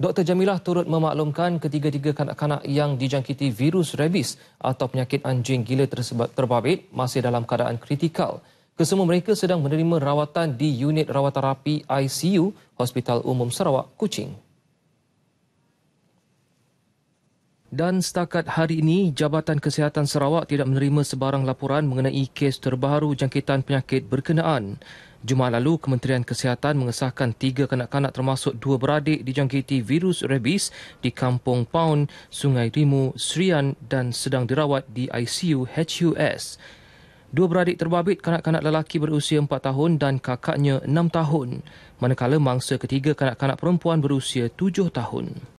Dr. Jamilah turut memaklumkan ketiga-tiga kanak-kanak yang dijangkiti virus rabies atau penyakit anjing gila tersebut terbabit masih dalam keadaan kritikal. Kesemua mereka sedang menerima rawatan di unit rawatan rapi ICU Hospital Umum Sarawak, Kuching. Dan setakat hari ini, Jabatan Kesihatan Sarawak tidak menerima sebarang laporan mengenai kes terbaru jangkitan penyakit berkenaan. Jumaat lalu, Kementerian Kesihatan mengesahkan tiga kanak-kanak termasuk dua beradik dijangkiti virus rabies di Kampung Pound, Sungai Rimu, Serian dan sedang dirawat di ICU HUS. Dua beradik terbabit kanak-kanak lelaki berusia empat tahun dan kakaknya enam tahun, manakala mangsa ketiga kanak-kanak perempuan berusia tujuh tahun.